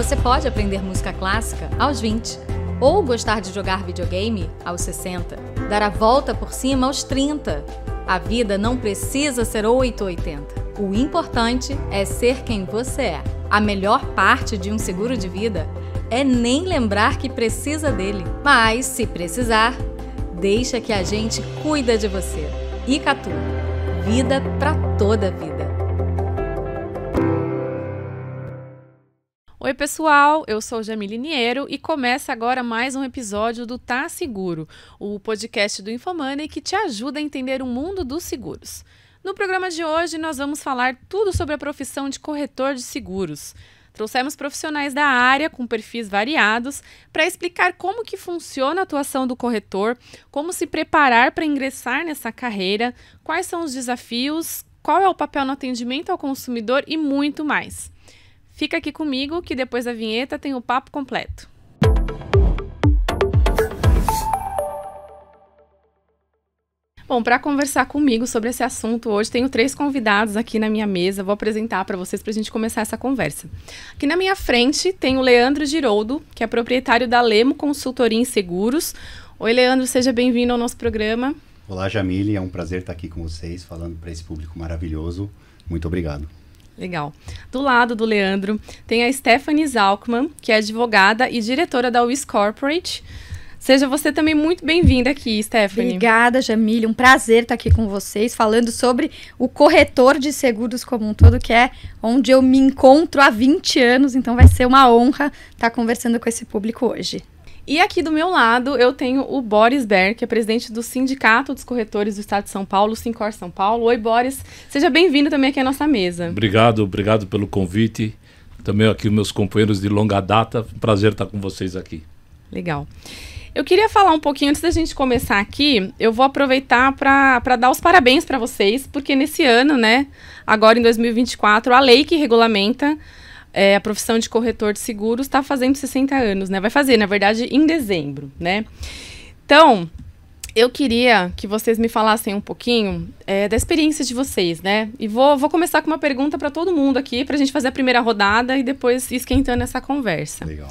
Você pode aprender música clássica aos 20, ou gostar de jogar videogame aos 60, dar a volta por cima aos 30. A vida não precisa ser 80/80. O importante é ser quem você é. A melhor parte de um seguro de vida é nem lembrar que precisa dele. Mas, se precisar, deixa que a gente cuida de você. Icatu, vida para toda a vida. Oi, pessoal, eu sou Jamile Niero e começa agora mais um episódio do Tá Seguro, o podcast do Infomoney que te ajuda a entender o mundo dos seguros. No programa de hoje, nós vamos falar tudo sobre a profissão de corretor de seguros. Trouxemos profissionais da área com perfis variados para explicar como que funciona a atuação do corretor, como se preparar para ingressar nessa carreira, quais são os desafios, qual é o papel no atendimento ao consumidor e muito mais. Fica aqui comigo que depois da vinheta tem o papo completo. Bom, para conversar comigo sobre esse assunto hoje, tenho três convidados aqui na minha mesa. Vou apresentar para vocês para a gente começar essa conversa. Aqui na minha frente tem o Leandro Giroldo, que é proprietário da Lemo Consultoria em Seguros. Oi, Leandro, seja bem-vindo ao nosso programa. Olá, Jamile. É um prazer estar aqui com vocês, falando para esse público maravilhoso. Muito obrigado. Legal. Do lado do Leandro tem a Stephanie Zalkman, que é advogada e diretora da Wiz Corporate. Seja você também muito bem-vinda aqui, Stephanie. Obrigada, Jamília. Um prazer estar aqui com vocês, falando sobre o corretor de seguros como um todo, que é onde eu me encontro há 20 anos. Então vai ser uma honra estar conversando com esse público hoje. E aqui do meu lado eu tenho o Boris Ber, que é presidente do Sindicato dos Corretores do Estado de São Paulo, Sincor São Paulo. Oi, Boris. Seja bem-vindo também aqui à nossa mesa. Obrigado, obrigado pelo convite. Também aqui meus companheiros de longa data. Prazer estar com vocês aqui. Legal. Eu queria falar um pouquinho antes da gente começar aqui. Eu vou aproveitar para dar os parabéns para vocês, porque nesse ano, né, agora em 2024, a lei que regulamenta é, a profissão de corretor de seguros está fazendo 60 anos, né? Vai fazer, na verdade, em dezembro, né? Então, eu queria que vocês me falassem um pouquinho é, da experiência de vocês, né? E vou, vou começar com uma pergunta para todo mundo aqui, para a gente fazer a primeira rodada e depois esquentando essa conversa. Legal.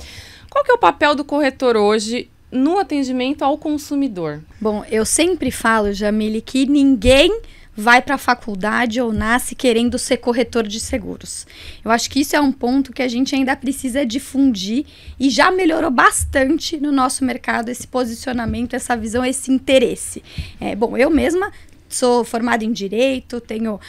Qual que é o papel do corretor hoje no atendimento ao consumidor? Bom, eu sempre falo, Jamile, que ninguém vai para a faculdade ou nasce querendo ser corretor de seguros. Eu acho que isso é um ponto que a gente ainda precisa difundir e já melhorou bastante no nosso mercado esse posicionamento, essa visão, esse interesse. É, bom, eu mesma sou formada em direito, tenho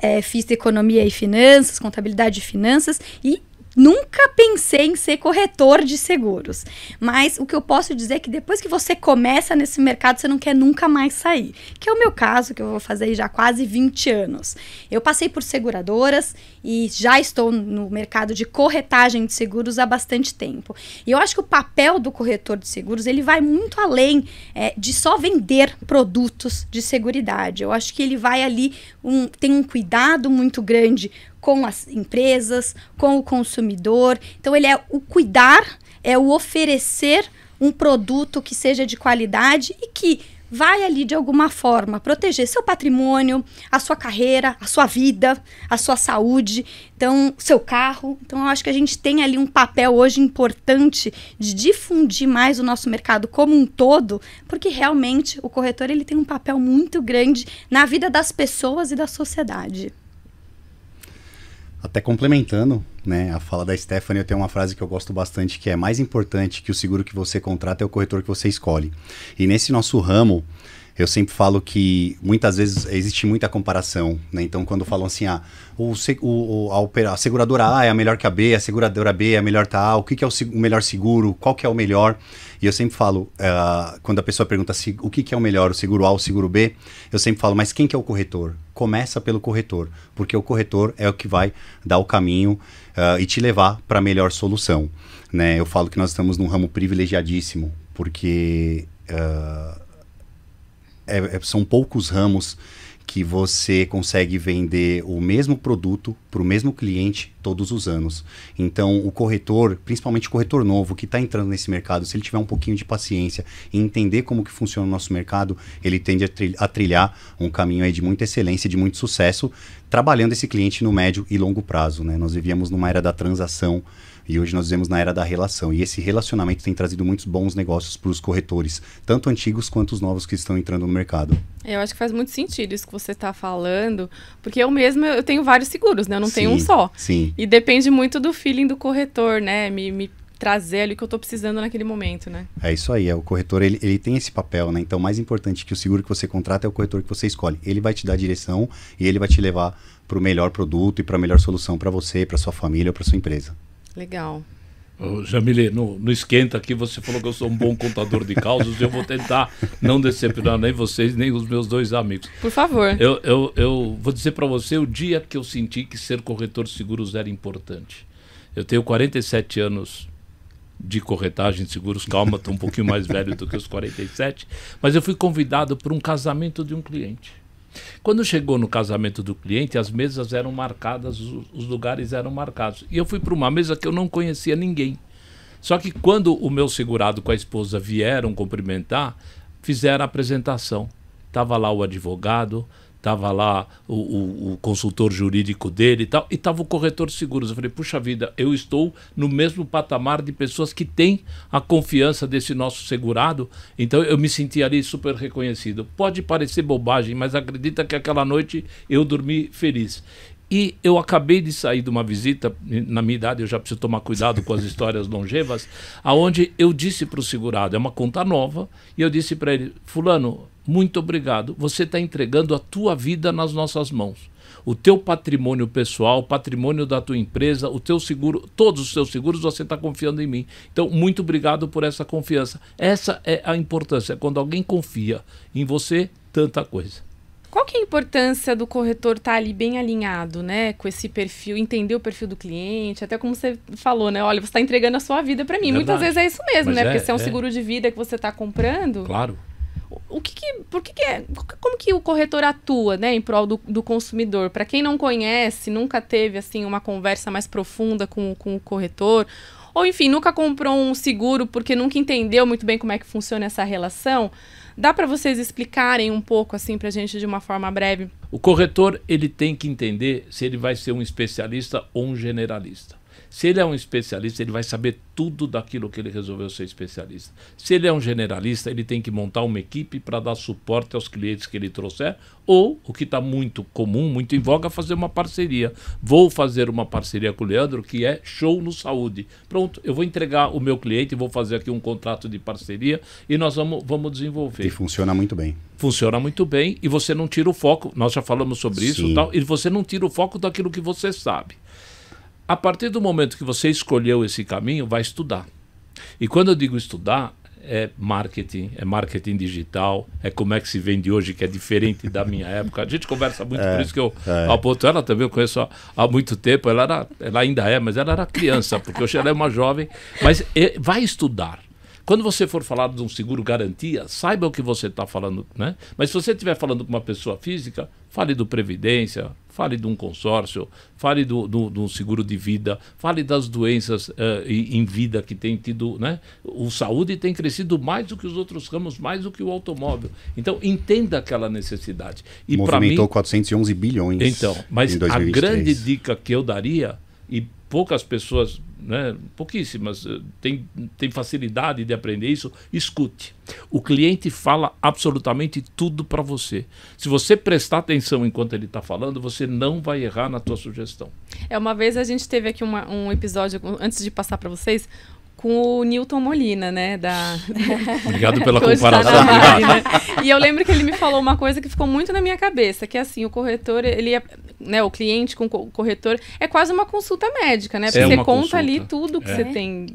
é, fiz economia e finanças, contabilidade e finanças e Nunca pensei em ser corretor de seguros, mas o que eu posso dizer é que depois que você começa nesse mercado, você não quer nunca mais sair, que é o meu caso, que eu vou fazer já quase 20 anos. Eu passei por seguradoras e já estou no mercado de corretagem de seguros há bastante tempo. E eu acho que o papel do corretor de seguros ele vai muito além é, de só vender produtos de seguridade. Eu acho que ele vai ali um, tem um cuidado muito grande com as empresas, com o consumidor. Então ele é o cuidar, é o oferecer um produto que seja de qualidade e que vai ali de alguma forma proteger seu patrimônio, a sua carreira, a sua vida, a sua saúde, então seu carro. Então eu acho que a gente tem ali um papel hoje importante de difundir mais o nosso mercado como um todo, porque realmente o corretor ele tem um papel muito grande na vida das pessoas e da sociedade. Até complementando né, a fala da Stephanie, eu tenho uma frase que eu gosto bastante, que é mais importante que o seguro que você contrata é o corretor que você escolhe. E nesse nosso ramo, eu sempre falo que muitas vezes existe muita comparação, né? Então, quando falam assim, ah, o, o a, a, seguradora A é a melhor que a B, a seguradora B é a melhor que a A, o que, que é o, o, melhor seguro, qual que é o melhor? E eu sempre falo, uh, quando a pessoa pergunta se, o que, que é o melhor, o seguro A ou o seguro B, eu sempre falo, mas quem que é o corretor? Começa pelo corretor, porque o corretor é o que vai dar o caminho uh, e te levar para a melhor solução. Né? Eu falo que nós estamos num ramo privilegiadíssimo, porque... Uh, é, é, são poucos ramos que você consegue vender o mesmo produto para o mesmo cliente todos os anos. Então, o corretor, principalmente o corretor novo que está entrando nesse mercado, se ele tiver um pouquinho de paciência e entender como que funciona o nosso mercado, ele tende a, a trilhar um caminho aí de muita excelência, de muito sucesso, trabalhando esse cliente no médio e longo prazo. Né? Nós vivíamos numa era da transação e hoje nós vivemos na era da relação. E esse relacionamento tem trazido muitos bons negócios para os corretores, tanto antigos quanto os novos que estão entrando no mercado. É, eu acho que faz muito sentido isso que você está falando, porque eu mesmo eu tenho vários seguros, né? Eu não sim, tenho um só. Sim. E depende muito do feeling do corretor, né? Me, me trazer ali o que eu estou precisando naquele momento, né? É isso aí, é o corretor, ele, ele tem esse papel, né? Então, mais importante é que o seguro que você contrata é o corretor que você escolhe. Ele vai te dar direção e ele vai te levar para o melhor produto e para a melhor solução para você, para sua família ou para sua empresa. Legal. Jamile, no, não esquenta aqui, você falou que eu sou um bom contador de causas, eu vou tentar não decepcionar nem vocês, nem os meus dois amigos. Por favor. Eu, eu, eu vou dizer para você o dia que eu senti que ser corretor de seguros era importante. Eu tenho 47 anos de corretagem de seguros, calma, estou um pouquinho mais velho do que os 47, mas eu fui convidado para um casamento de um cliente. Quando chegou no casamento do cliente, as mesas eram marcadas, os lugares eram marcados. E eu fui para uma mesa que eu não conhecia ninguém. Só que quando o meu segurado com a esposa vieram cumprimentar, fizeram a apresentação. Estava lá o advogado, estava lá o, o, o, consultor jurídico dele e tal, e estava o corretor de seguros. Eu falei, puxa vida, eu estou no mesmo patamar de pessoas que têm a confiança desse nosso segurado, então eu me senti ali super reconhecido. Pode parecer bobagem, mas acredita que aquela noite eu dormi feliz. E eu acabei de sair de uma visita, na minha idade eu já preciso tomar cuidado com as histórias longevas, aonde eu disse para o segurado, é uma conta nova, e eu disse para ele, fulano, muito obrigado. Você está entregando a tua vida nas nossas mãos. O teu patrimônio pessoal, patrimônio da tua empresa, o teu seguro, todos os teus seguros, você está confiando em mim. Então, muito obrigado por essa confiança. Essa é a importância. Quando alguém confia em você, tanta coisa. Qual que é a importância do corretor estar tá ali bem alinhado, né, com esse perfil, entender o perfil do cliente, até como você falou, né, olha, você está entregando a sua vida para mim. Verdade. Muitas vezes é isso mesmo, Mas né, é, porque se é um é. seguro de vida que você está comprando... Claro o que, que por que, que, é, como que o corretor atua, né, em prol do, do consumidor? Para quem não conhece, nunca teve assim uma conversa mais profunda com, com o corretor, ou enfim, nunca comprou um seguro porque nunca entendeu muito bem como é que funciona essa relação. Dá para vocês explicarem um pouco assim para a gente de uma forma breve? O corretor ele tem que entender se ele vai ser um especialista ou um generalista. Se ele é um especialista, ele vai saber tudo daquilo que ele resolveu ser especialista. Se ele é um generalista, ele tem que montar uma equipe para dar suporte aos clientes que ele trouxer, ou, o que está muito comum, muito em voga, fazer uma parceria. Vou fazer uma parceria com o Leandro, que é show no saúde. Pronto, eu vou entregar o meu cliente, vou fazer aqui um contrato de parceria e nós vamos, vamos desenvolver. E funciona muito bem funciona muito bem e você não tira o foco. Nós já falamos sobre Sim. isso, tal, e você não tira o foco daquilo que você sabe. A partir do momento que você escolheu esse caminho, vai estudar. E quando eu digo estudar, é marketing, é marketing digital, é como é que se vende hoje, que é diferente da minha época. A gente conversa muito, é, por isso que eu é. aponto ela também, eu conheço há, há muito tempo, ela, era, ela ainda é, mas ela era criança, porque hoje ela é uma jovem. Mas é, vai estudar. Quando você for falar de um seguro garantia, saiba o que você está falando, né? Mas se você estiver falando com uma pessoa física, fale do Previdência, Fale de um consórcio, fale do, do, do seguro de vida, fale das doenças uh, em vida que tem tido. Né? O saúde tem crescido mais do que os outros ramos, mais do que o automóvel. Então, entenda aquela necessidade. E Movimentou mim, 411 bilhões. Então, mas a grande dica que eu daria, e poucas pessoas, né, pouquíssimas, eh, têm tem facilidade de aprender isso. Escute. O cliente fala absolutamente tudo para você. Se você prestar atenção enquanto ele está falando, você não vai errar na tua sugestão. É, uma vez a gente teve aqui uma, um episódio, antes de passar para vocês, com o Newton Molina, né? Da... Obrigado pela comparação. Mari, né? E eu lembro que ele me falou uma coisa que ficou muito na minha cabeça, que é assim, o corretor, ele é, né, o cliente com o corretor, é quase uma consulta médica, né? Porque é você conta consulta. ali tudo que é. você tem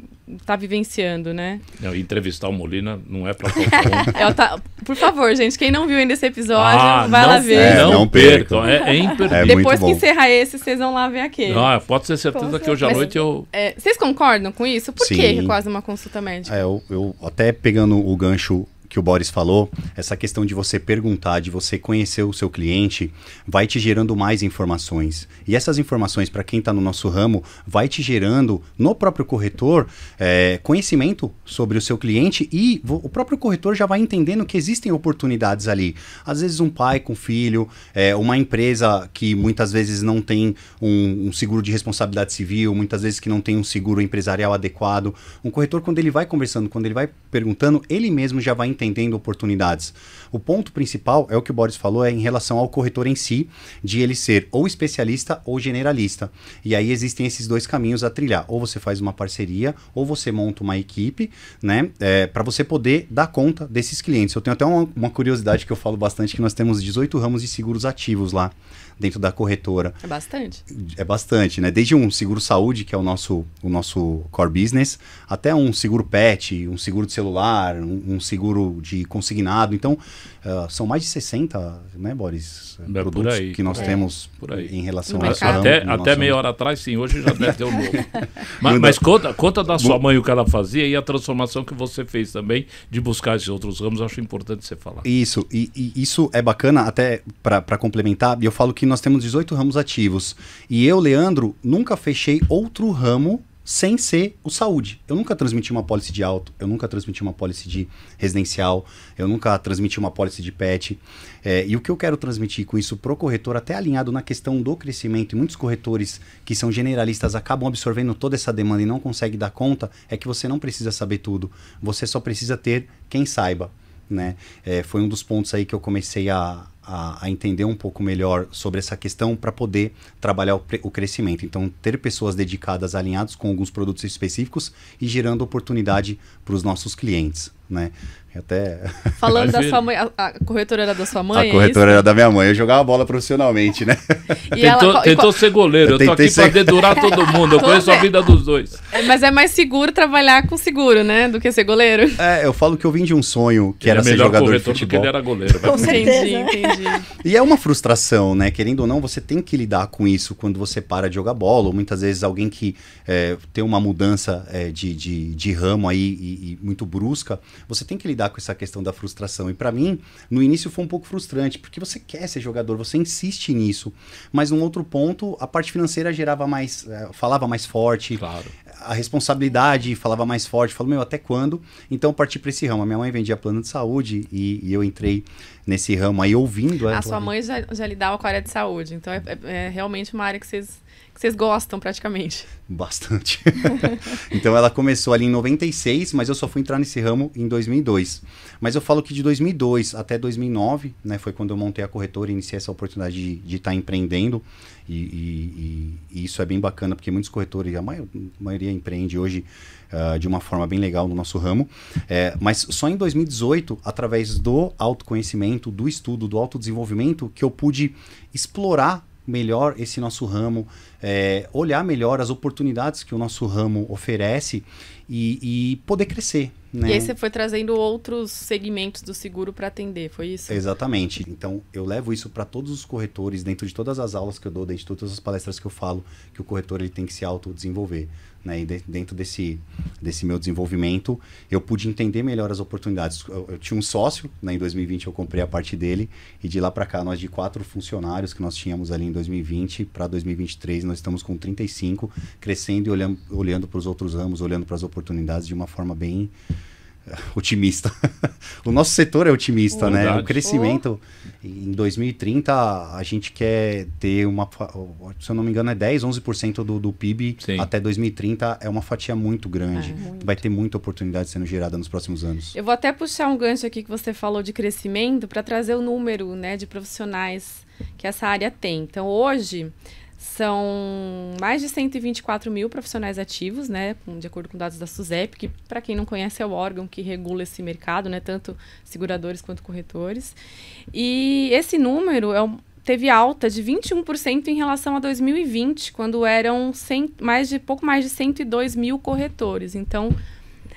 tá vivenciando, né? Não, entrevistar o Molina não é para qualquer um. tá... Por favor, gente, quem não viu ainda esse episódio, ah, vai não, lá ver. É, não, não é percam, é, é imperdível. É Depois que encerrar esse, vocês vão lá ver aquele. Não, ah, pode ser certeza Poxa. que hoje à Mas, noite eu... É, vocês concordam com isso? Por Sim. que quase uma consulta médica? eu, eu até pegando o gancho que o Boris falou, essa questão de você perguntar, de você conhecer o seu cliente, vai te gerando mais informações. E essas informações, para quem está no nosso ramo, vai te gerando no próprio corretor é, conhecimento sobre o seu cliente e o próprio corretor já vai entendendo que existem oportunidades ali. Às vezes, um pai com filho, é, uma empresa que muitas vezes não tem um, um seguro de responsabilidade civil, muitas vezes que não tem um seguro empresarial adequado. Um corretor, quando ele vai conversando, quando ele vai perguntando, ele mesmo já vai entendendo tendendo oportunidades. O ponto principal é o que o Boris falou, é em relação ao corretor em si, de ele ser ou especialista ou generalista. E aí existem esses dois caminhos a trilhar. Ou você faz uma parceria, ou você monta uma equipe, né? É, para você poder dar conta desses clientes. Eu tenho até uma, uma curiosidade que eu falo bastante, que nós temos 18 ramos de seguros ativos lá dentro da corretora. É bastante. É bastante, né? Desde um seguro saúde, que é o nosso, o nosso core business, até um seguro pet, um seguro de celular, um, um seguro de consignado. Então, Uh, são mais de 60, né, Boris? É, produtos aí, que nós é. temos em relação a isso. Até, até meia hora atrás, sim, hoje já deve ter um novo. mas, mas conta, conta da sua mãe o que ela fazia e a transformação que você fez também de buscar esses outros ramos, acho importante você falar. Isso, e, e isso é bacana até para complementar, eu falo que nós temos 18 ramos ativos. E eu, Leandro, nunca fechei outro ramo sem ser o saúde. Eu nunca transmiti uma policy de auto, eu nunca transmiti uma policy de residencial, eu nunca transmiti uma policy de pet. É, e o que eu quero transmitir com isso pro corretor, até alinhado na questão do crescimento, e muitos corretores que são generalistas acabam absorvendo toda essa demanda e não conseguem dar conta, é que você não precisa saber tudo, você só precisa ter quem saiba. Né? É, foi um dos pontos aí que eu comecei a, a, a, entender um pouco melhor sobre essa questão para poder trabalhar o, o, crescimento. Então, ter pessoas dedicadas, alinhadas com alguns produtos específicos e gerando oportunidade para os nossos clientes. Né? Até. Falando da sua mãe, a, a, corretora era da sua mãe? A é corretora é era da minha mãe. Eu jogava bola profissionalmente, né? E tentou, ela, tentou qual... ser goleiro. Eu, eu tô aqui ser... pra dedurar todo mundo. Eu conheço a vida dos dois. É, mas é mais seguro trabalhar com seguro, né? Do que ser goleiro. É, eu falo que eu vim de um sonho que ele era, é ser jogador de futebol. ele era goleiro. Com né? Entendi, entendi. E é uma frustração, né? Querendo ou não, você tem que lidar com isso quando você para de jogar bola. Ou muitas vezes alguém que é, tem uma mudança eh, de, de, de, ramo aí e, e muito brusca, você tem que lidar lidar com essa questão da frustração. E para mim, no início foi um pouco frustrante, porque você quer ser jogador, você insiste nisso. Mas num outro ponto, a parte financeira gerava mais, eh, falava mais forte. Claro. A responsabilidade falava mais forte. Falou, meu, até quando? Então parti para esse ramo. A minha mãe vendia plano de saúde e, e eu entrei nesse ramo aí ouvindo. A, a sua mãe já, já lidava com a área de saúde, então é, é, é realmente uma área que vocês que vocês gostam praticamente. Bastante. então ela começou ali em 96, mas eu só fui entrar nesse ramo em 2002. Mas eu falo que de 2002 até 2009, né, foi quando eu montei a corretora e iniciei essa oportunidade de estar tá empreendendo. E, e, e, isso é bem bacana, porque muitos corretores, a, a maioria empreende hoje uh, de uma forma bem legal no nosso ramo. É, mas só em 2018, através do autoconhecimento, do estudo, do autodesenvolvimento, que eu pude explorar melhor esse nosso ramo, é, olhar melhor as oportunidades que o nosso ramo oferece e, e poder crescer. Né? E aí você foi trazendo outros segmentos do seguro para atender, foi isso? Exatamente. Então eu levo isso para todos os corretores, dentro de todas as aulas que eu dou, dentro de todas as palestras que eu falo, que o corretor ele tem que se autodesenvolver. Né? E de, dentro desse, desse meu desenvolvimento, eu pude entender melhor as oportunidades. Eu, eu, tinha um sócio, né? em 2020 eu comprei a parte dele, e de lá para cá, nós de quatro funcionários que nós tínhamos ali em 2020 para 2023, nós estamos com 35, crescendo e olhando, olhando para os outros ramos, olhando para as oportunidades de uma forma bem otimista. o nosso setor é otimista, Verdade. né? O crescimento oh. em 2030 a gente quer ter uma, se eu não me engano é 10, 11% do, do PIB Sim. até 2030 é uma fatia muito grande. É, muito. Vai ter muita oportunidade sendo gerada nos próximos anos. Eu vou até puxar um gancho aqui que você falou de crescimento para trazer o número, né, de profissionais que essa área tem. Então hoje são mais de 124 mil profissionais ativos, né, de acordo com dados da SUSEP, que, para quem não conhece, é o órgão que regula esse mercado, né, tanto seguradores quanto corretores. E esse número é um, teve alta de 21% em relação a 2020, quando eram 100, mais de pouco mais de 102 mil corretores. Então,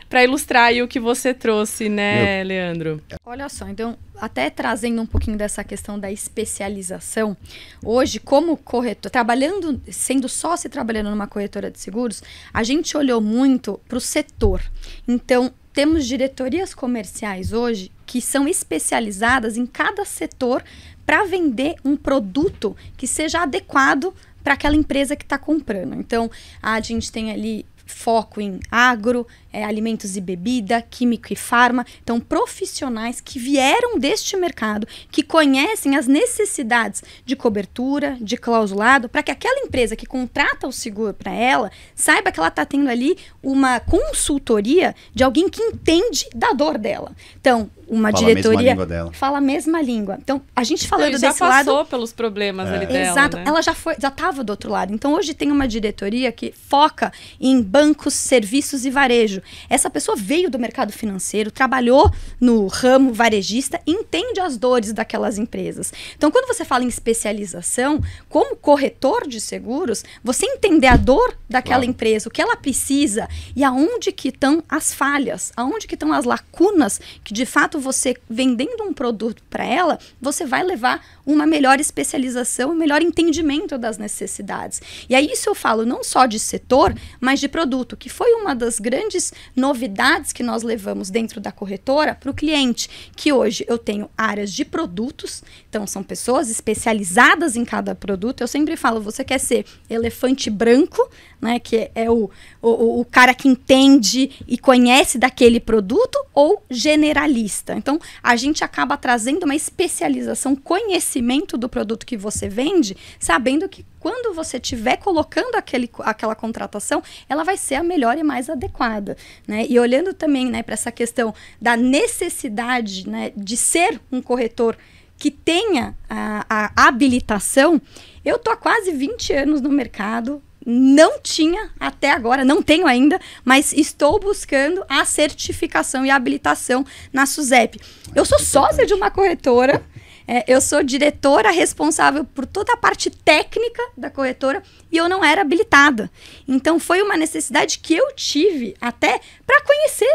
para ilustrar o que você trouxe, né, Leandro? Olha só, então, até trazendo um pouquinho dessa questão da especialização, hoje, como corretor, trabalhando, sendo sócio e trabalhando numa corretora de seguros, a gente olhou muito para o setor. Então, temos diretorias comerciais hoje que são especializadas em cada setor para vender um produto que seja adequado para aquela empresa que está comprando. Então, a gente tem ali foco em agro, é, alimentos e bebida, químico e farma. Então, profissionais que vieram deste mercado, que conhecem as necessidades de cobertura, de clausulado, para que aquela empresa que contrata o seguro para ela saiba que ela está tendo ali uma consultoria de alguém que entende da dor dela. Então, uma fala diretoria a fala a mesma língua. Então, a gente então, falando então, desse lado... já passou pelos problemas é. ali dela, Exato. Né? Ela já foi, já estava do outro lado. Então, hoje tem uma diretoria que foca em bancos, serviços e varejo. Essa pessoa veio do mercado financeiro, trabalhou no ramo varejista, entende as dores daquelas empresas. Então, quando você fala em especialização, como corretor de seguros, você entender a dor daquela claro. empresa, o que ela precisa e aonde que estão as falhas, aonde que estão as lacunas que de fato você vendendo um produto para ela, você vai levar uma melhor especialização, um melhor entendimento das necessidades. E aí isso eu falo não só de setor, mas de produto produto, que foi uma das grandes novidades que nós levamos dentro da corretora para o cliente, que hoje eu tenho áreas de produtos, então são pessoas especializadas em cada produto. Eu sempre falo, você quer ser elefante branco, né, que é o, o, o cara que entende e conhece daquele produto ou generalista. Então, a gente acaba trazendo uma especialização, conhecimento do produto que você vende, sabendo que quando você estiver colocando aquele, aquela contratação, ela vai ser a melhor e mais adequada. Né? E olhando também né, para essa questão da necessidade né, de ser um corretor que tenha a, a habilitação, eu estou há quase 20 anos no mercado, não tinha até agora, não tenho ainda, mas estou buscando a certificação e a habilitação na SUSEP. Eu sou sócia de uma corretora é, eu sou diretora responsável por toda a parte técnica da corretora e eu não era habilitada. Então foi uma necessidade que eu tive até para conhecer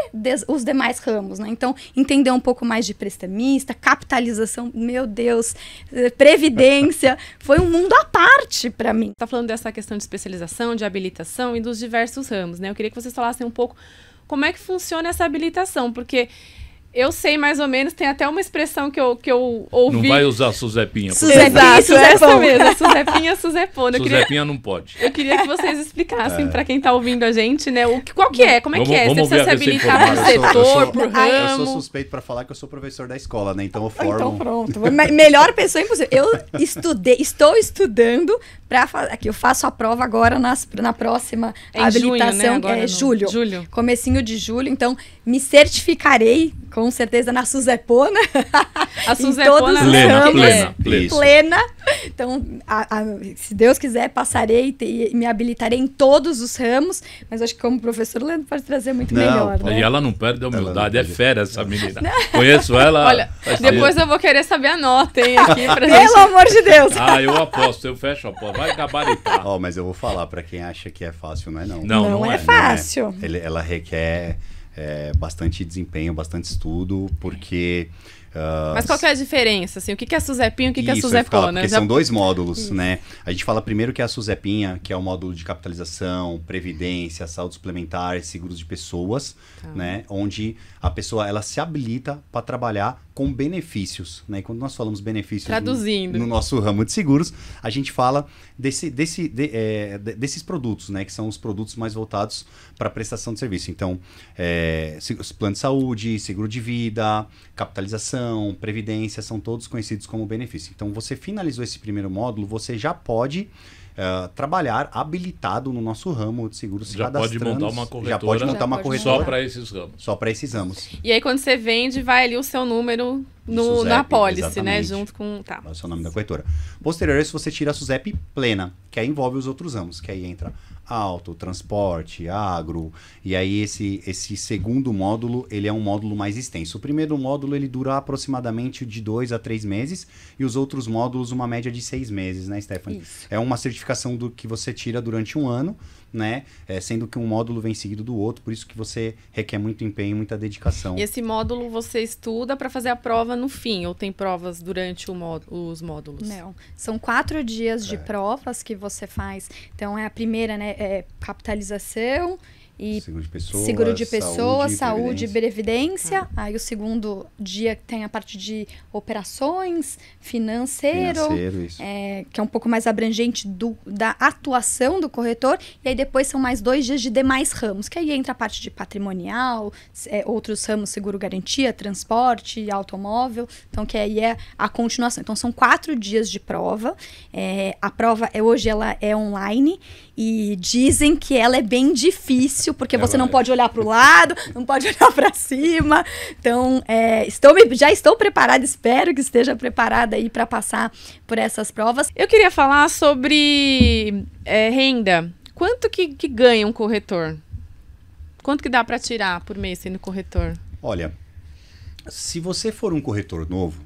os demais ramos, né? Então entender um pouco mais de prestamista, capitalização, meu Deus, eh, previdência, foi um mundo à parte para mim. Tá falando dessa questão de especialização, de habilitação e dos diversos ramos, né? Eu queria que vocês falassem um pouco como é que funciona essa habilitação, porque eu sei mais ou menos, tem até uma expressão que eu, que eu ouvi. Não vai usar Suzepinha. Suzepinha, Suzepão. É suzepinha, Suzepona. Suzepinha não pode. Eu queria que vocês explicassem é. para quem está ouvindo a gente, né, o, qual que é, como é vamos, que é, você precisa se habilitar pro setor, pro ramo. Eu sou suspeito para falar que eu sou professor da escola, né, então eu ah, então formo. Então pronto, melhor pessoa impossível. Eu estudei, estou estudando para que eu faço a prova agora nas, na próxima é habilitação, junho, né? é julho. julho. Comecinho de julho, então me certificarei, com certeza, na Suzepona. A Suzepona plena, ramos, plena, é, plena, plena. Então, a, a, se Deus quiser, passarei e, me habilitarei em todos os ramos, mas acho que como professor Leandro pode trazer muito não, melhor. Né? E ela não perde a humildade, é fera essa menina. Não. Conheço ela. Olha, depois eu vou querer saber a nota, hein, aqui pra Pelo gente... amor de Deus. Ah, eu aposto, eu fecho a porta. Vai gabaritar. Ó, oh, mas eu vou falar, para quem acha que é fácil, não é não. Não, não, não é, é, fácil. Não é. Ele, ela requer é, bastante desempenho, bastante estudo, porque... Uh, Mas qual que é a diferença? Assim, o que, é a Suzepinha e o que, isso, que é a Suzepona? Porque Já... são dois módulos, isso. né? A gente fala primeiro que é a Suzepinha, que é o módulo de capitalização, previdência, saúde suplementar, seguros de pessoas, tá. né? Onde a pessoa ela se habilita para trabalhar com benefícios. Né? E quando nós falamos benefícios Traduzindo. No, no nosso ramo de seguros, a gente fala desse, desse, de, é, desses produtos, né? que são os produtos mais voltados para prestação de serviço. Então, é, plano de saúde, seguro de vida, capitalização, previdência, são todos conhecidos como benefício. Então, você finalizou esse primeiro módulo, você já pode é, trabalhar habilitado no nosso ramo de seguros já pode montar uma corretora já pode montar já uma pode corretora só para esses ramos só para esses ramos e aí quando você vende vai ali o seu número no, Suzep, na policy né junto com tá o seu nome da corretora posterior você tira a Suzep plena que aí envolve os outros ramos, que aí entra auto, transporte, agro, e aí esse, esse segundo módulo, ele é um módulo mais extenso. O primeiro módulo, ele dura aproximadamente de dois a três meses, e os outros módulos, uma média de seis meses, né, Stephanie? Isso. É uma certificação do que você tira durante um ano, né? É, sendo que um módulo vem seguido do outro, por isso que você requer muito empenho, muita dedicação. E esse módulo você estuda para fazer a prova no fim, ou tem provas durante módulo, os módulos? Não, são quatro dias de é. provas que você faz. Então, é a primeira, né? É capitalização, e seguro de pessoa, seguro de pessoa saúde, saúde previdência. previdência. Tá. Aí o segundo dia tem a parte de operações, financeiro, financeiro é, que é um pouco mais abrangente do, da atuação do corretor. E aí depois são mais dois dias de demais ramos, que aí entra a parte de patrimonial, é, outros ramos, seguro garantia, transporte, automóvel. Então, que aí é a continuação. Então, são quatro dias de prova. É, a prova é, hoje ela é online e dizem que ela é bem difícil, porque você não é. pode olhar para o lado, não pode olhar para cima. Então, é, estou, já estou preparada, espero que esteja preparada aí para passar por essas provas. Eu queria falar sobre é, renda. Quanto que, que ganha um corretor? Quanto que dá para tirar por mês sendo corretor? Olha, se você for um corretor novo,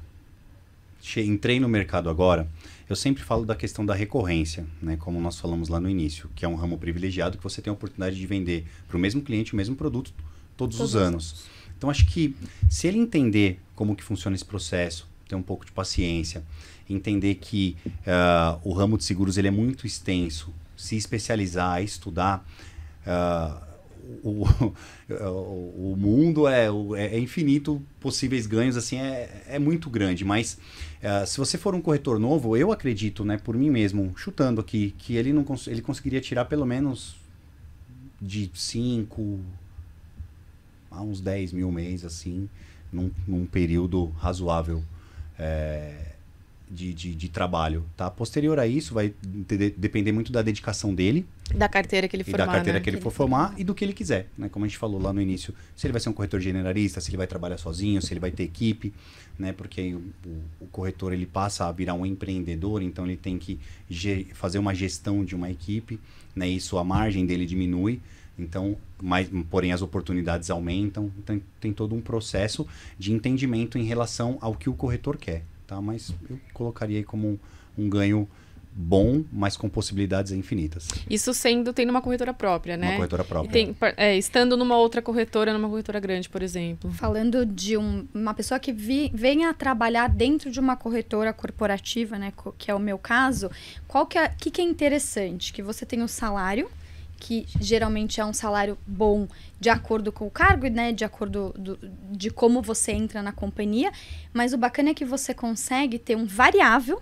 entrei no mercado agora, eu sempre falo da questão da recorrência, né? como nós falamos lá no início, que é um ramo privilegiado que você tem a oportunidade de vender para o mesmo cliente o mesmo produto todos, todos os anos. anos. Então, acho que se ele entender como que funciona esse processo, ter um pouco de paciência, entender que uh, o ramo de seguros ele é muito extenso, se especializar, estudar, uh, o, o, mundo é, é, é, infinito, possíveis ganhos assim é, é muito grande. Mas eh, se você for um corretor novo, eu acredito, né, por mim mesmo, chutando aqui, que ele não cons ele conseguiria tirar pelo menos de 5 a uns 10 mil mês, assim, num, num período razoável. É, de, de, de, trabalho, tá? Posterior a isso, vai de, depender muito da dedicação dele. Da carteira que ele formar. E da carteira né? que ele for formar e do que ele quiser, né? Como a gente falou lá no início, se ele vai ser um corretor generalista, se ele vai trabalhar sozinho, se ele vai ter equipe, né? Porque aí o, o, o corretor ele passa a virar um empreendedor, então ele tem que fazer uma gestão de uma equipe, né? Isso a margem dele diminui. Então, mas, porém as oportunidades aumentam, então tem todo um processo de entendimento em relação ao que o corretor quer tá? Mas eu colocaria aí como um, um ganho bom, mas com possibilidades infinitas. Isso sendo tendo uma corretora própria, né? Uma corretora própria. Tem, é, estando numa outra corretora, numa corretora grande, por exemplo. Falando de um, uma pessoa que vi, venha a trabalhar dentro de uma corretora corporativa, né? Que é o meu caso. Qual que é, que, que é interessante? Que você tem o salário, que geralmente é um salário bom de acordo com o cargo, né? De acordo do, de como você entra na companhia. Mas o bacana é que você consegue ter um variável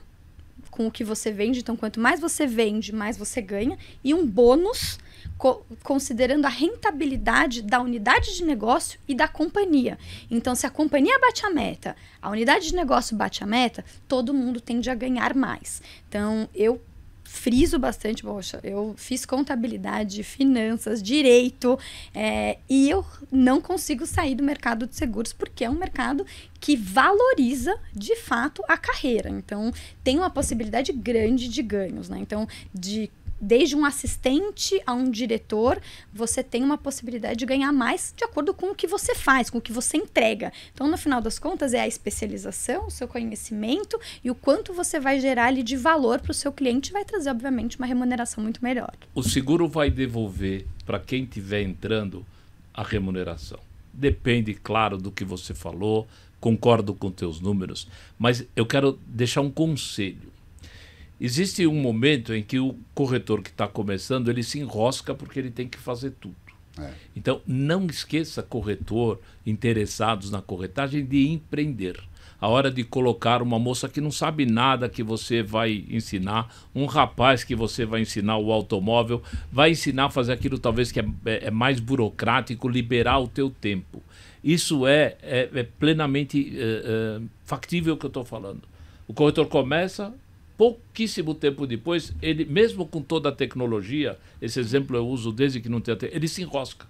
com o que você vende. Então, quanto mais você vende, mais você ganha. E um bônus co considerando a rentabilidade da unidade de negócio e da companhia. Então, se a companhia bate a meta, a unidade de negócio bate a meta, todo mundo tende a ganhar mais. Então, eu friso bastante, poxa, eu fiz contabilidade, finanças, direito, é, e eu não consigo sair do mercado de seguros porque é um mercado que valoriza de fato a carreira. Então, tem uma possibilidade grande de ganhos, né? Então, de desde um assistente a um diretor, você tem uma possibilidade de ganhar mais de acordo com o que você faz, com o que você entrega. Então, no final das contas, é a especialização, o seu conhecimento e o quanto você vai gerar ali de valor para o seu cliente vai trazer, obviamente, uma remuneração muito melhor. O seguro vai devolver para quem estiver entrando a remuneração. Depende, claro, do que você falou, concordo com teus números, mas eu quero deixar um conselho Existe um momento em que o corretor que está começando ele se enrosca porque ele tem que fazer tudo. É. Então, não esqueça, corretor, interessados na corretagem, de empreender. A hora de colocar uma moça que não sabe nada que você vai ensinar, um rapaz que você vai ensinar o automóvel, vai ensinar a fazer aquilo talvez que é, é mais burocrático, liberar o teu tempo. Isso é, é, é plenamente eh, eh, factível o que eu estou falando. O corretor começa, pouquíssimo tempo depois, ele, mesmo com toda a tecnologia, esse exemplo eu uso desde que não tem ele se enrosca.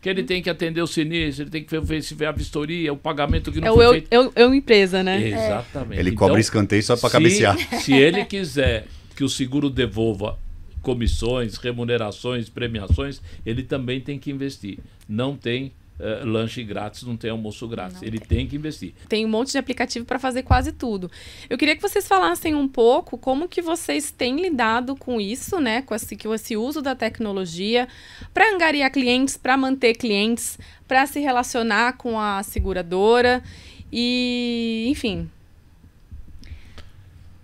Que ele hum. tem que atender o sinistro, ele tem que ver se vê a vistoria, o pagamento que não é foi feito. Eu, eu, empresa, né? É. É. Exatamente. É. Ele então, cobra escanteio só para cabecear. Se ele quiser que o seguro devolva comissões, remunerações, premiações, ele também tem que investir. Não tem eh, lanche grátis, não tem almoço grátis. Não Ele tem. tem. que investir. Tem um monte de aplicativo para fazer quase tudo. Eu queria que vocês falassem um pouco como que vocês têm lidado com isso, né? Com esse, com esse uso da tecnologia para angariar clientes, para manter clientes, para se relacionar com a seguradora e, enfim,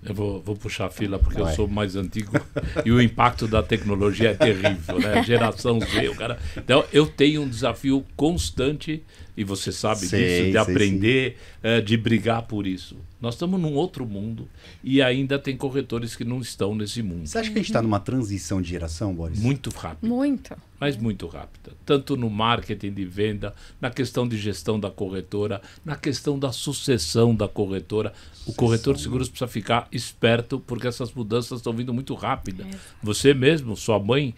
eu vou, vou puxar a fila porque Vai. eu sou mais antigo e o impacto da tecnologia é terrível, né? Geração Z, o cara. Então, eu tenho um desafio constante né? e você sabe sei, disso, de sei, aprender, é, de brigar por isso. Nós estamos num outro mundo e ainda tem corretores que não estão nesse mundo. Você acha que a gente está numa transição de geração, Boris? Muito rápida. Muito. Mas muito rápida. Tanto no marketing de venda, na questão de gestão da corretora, na questão da sucessão da corretora. Sucessão. O corretor de seguros precisa ficar esperto porque essas mudanças estão vindo muito rápida. É. Você mesmo, sua mãe,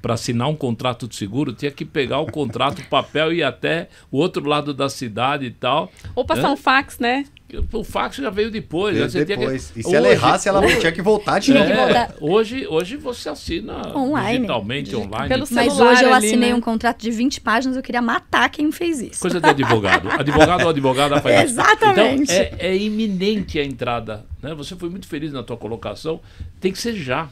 para assinar um contrato de seguro, tinha que pegar o contrato, o papel e até o outro outro lado da cidade e tal. Ou passar né? um fax, né? O fax já veio depois. Veio né? depois. Que... E se hoje, ela errasse, ela hoje... tinha que voltar, tinha é, Hoje, hoje você assina online. digitalmente, online. Pelo Mas hoje eu ali, assinei né? um contrato de 20 páginas, eu queria matar quem fez isso. Coisa de advogado. Advogado ou advogada faz Exatamente. Então, é, é iminente a entrada. Né? Você foi muito feliz na tua colocação. Tem que ser já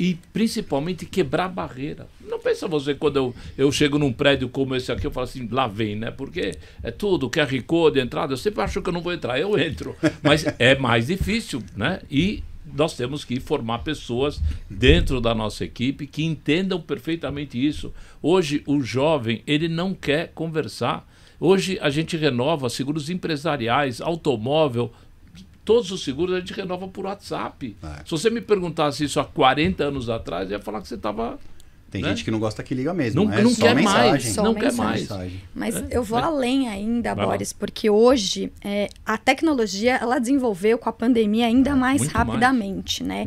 e principalmente quebrar barreira. Não pensa você quando eu, eu chego num prédio como esse aqui, eu falo assim, lá vem, né? Porque é tudo, QR Code, entrada, eu sempre acho que eu não vou entrar, eu entro. Mas é mais difícil, né? E nós temos que formar pessoas dentro da nossa equipe que entendam perfeitamente isso. Hoje o jovem, ele não quer conversar. Hoje a gente renova seguros empresariais, automóvel, Todos os seguros a gente renova por WhatsApp. É. Se você me perguntasse isso há 40 anos atrás, eu ia falar que você estava tem né? gente que não gosta que liga mesmo. Não, é não quer mensagem. mais. Só não mensagem. quer mais. Mas é, eu vou é. além ainda, Vai Boris, lá. porque hoje é, a tecnologia ela desenvolveu com a pandemia ainda é, mais rapidamente. Mais. Né?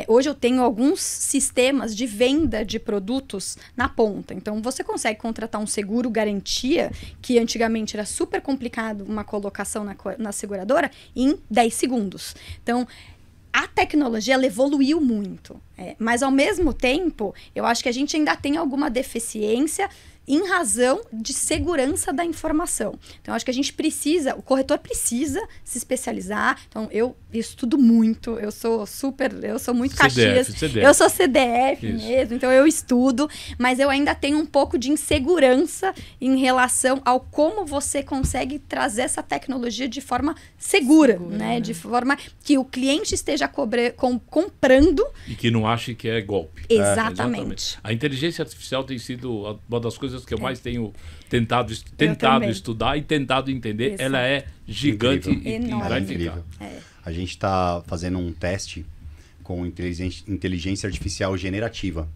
É, hoje eu tenho alguns sistemas de venda de produtos na ponta. Então você consegue contratar um seguro garantia, que antigamente era super complicado uma colocação na, na seguradora, em 10 segundos. Então a tecnologia ela evoluiu muito, é, mas ao mesmo tempo, eu acho que a gente ainda tem alguma deficiência em razão de segurança da informação. Então, acho que a gente precisa, o corretor precisa se especializar. Então, eu estudo muito, eu sou super, eu sou muito CDF, caxias. CDF. Eu sou CDF Isso. mesmo, então eu estudo, mas eu ainda tenho um pouco de insegurança em relação ao como você consegue trazer essa tecnologia de forma segura, segura né? né? De forma que o cliente esteja cobre, com, comprando. E que não ache que é golpe. Exatamente. É, exatamente. A inteligência artificial tem sido uma das coisas coisas que eu é. mais tenho tentado, tentado estudar e tentado entender. Ela é gigante Incrível. e, incrível. É. A gente está fazendo um teste com inteligência artificial generativa,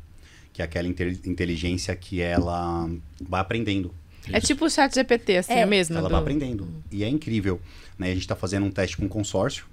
que é aquela inteligência que ela vai aprendendo. É tipo o chat GPT, assim, é, é mesmo? Ela do... vai aprendendo. E é incrível. Né? A gente está fazendo um teste com consórcio